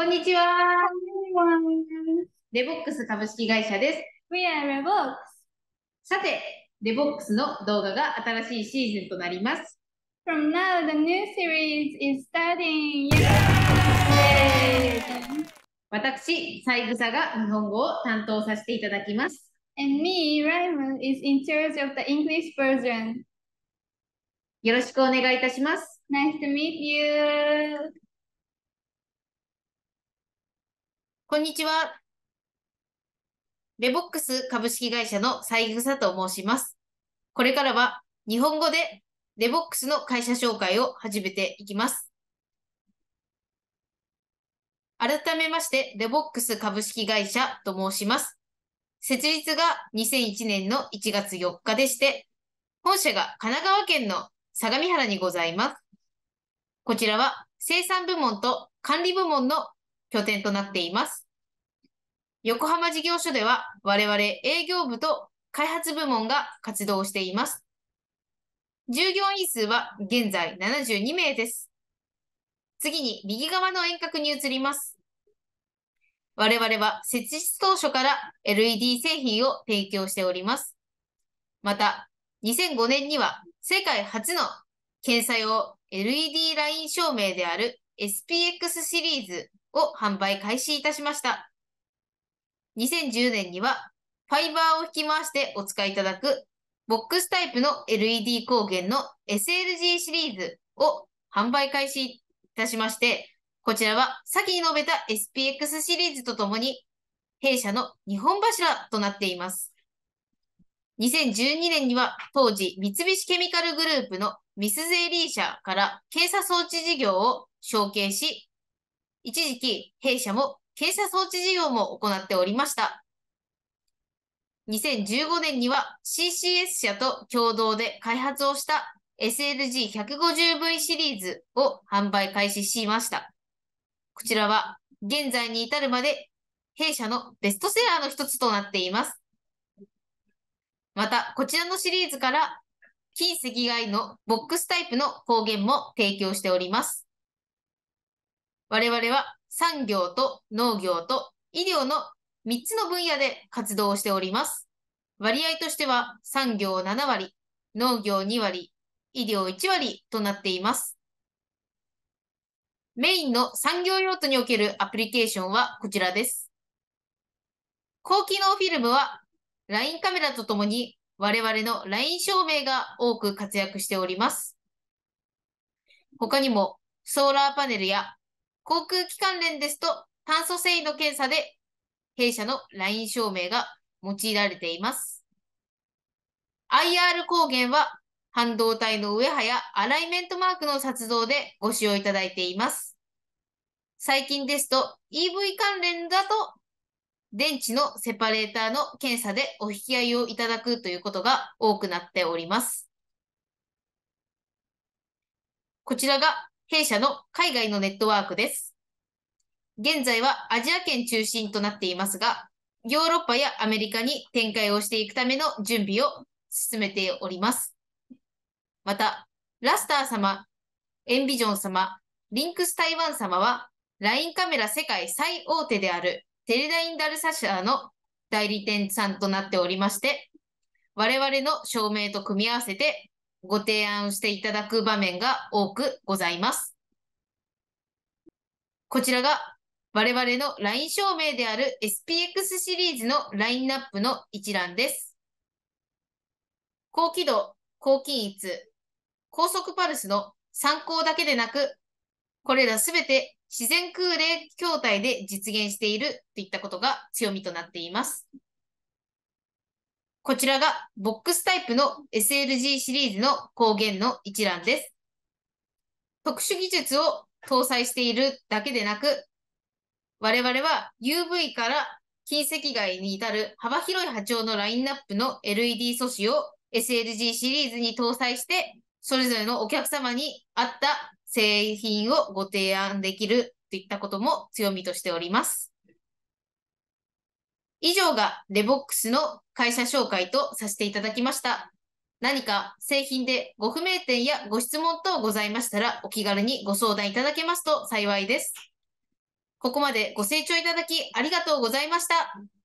こんにちは。レボックス株式会社です。We are Rebox。さて、レボックスの動画が新しいシーズンとなります。From now, the new series is starting! 私、三枝が日本語を担当させていただきます。And me, Raymond, is in charge of the English version. よろしくお願いいたします。Nice to meet you! こんにちは。レボックス株式会社の三草と申します。これからは日本語でレボックスの会社紹介を始めていきます。改めまして、レボックス株式会社と申します。設立が2001年の1月4日でして、本社が神奈川県の相模原にございます。こちらは生産部門と管理部門の拠点となっています。横浜事業所では我々営業部と開発部門が活動しています。従業員数は現在72名です。次に右側の遠隔に移ります。我々は設置当初から LED 製品を提供しております。また、2005年には世界初の検査用 LED ライン照明である SPX シリーズを販売開始いたしました。2010年にはファイバーを引き回してお使いいただくボックスタイプの LED 光源の SLG シリーズを販売開始いたしまして、こちらは先に述べた SPX シリーズとともに弊社の日本柱となっています。2012年には当時三菱ケミカルグループのミスゼリー社から検査装置事業を承継し、一時期弊社も傾斜装置事業も行っておりました。2015年には CCS 社と共同で開発をした SLG150V シリーズを販売開始しました。こちらは現在に至るまで弊社のベストセラーの一つとなっています。また、こちらのシリーズから近赤外のボックスタイプの光源も提供しております。我々は産業と農業と医療の3つの分野で活動をしております。割合としては産業7割、農業2割、医療1割となっています。メインの産業用途におけるアプリケーションはこちらです。高機能フィルムは LINE カメラとともに我々の LINE 照明が多く活躍しております。他にもソーラーパネルや航空機関連ですと、炭素繊維の検査で弊社のライン証明が用いられています。IR 抗原は半導体のウエハやアライメントマークの撮像でご使用いただいています。最近ですと EV 関連だと電池のセパレーターの検査でお引き合いをいただくということが多くなっております。こちらが弊社の海外のネットワークです。現在はアジア圏中心となっていますが、ヨーロッパやアメリカに展開をしていくための準備を進めております。また、ラスター様、エンビジョン様、リンクス台湾様は、LINE カメラ世界最大手であるテレダインダルサ社の代理店さんとなっておりまして、我々の照明と組み合わせてご提案していただく場面が多くございます。こちらが我々の LINE 証明である SPX シリーズのラインナップの一覧です。高輝度、高均一、高速パルスの参考だけでなく、これらすべて自然空冷筐体で実現しているといったことが強みとなっています。こちらがボックスタイプの SLG シリーズの光源の一覧です。特殊技術を搭載しているだけでなく、我々は UV から近赤外に至る幅広い波長のラインナップの LED 素子を SLG シリーズに搭載して、それぞれのお客様に合った製品をご提案できるといったことも強みとしております。以上がレボックスの会社紹介とさせていただきました。何か製品でご不明点やご質問等ございましたらお気軽にご相談いただけますと幸いです。ここまでご清聴いただきありがとうございました。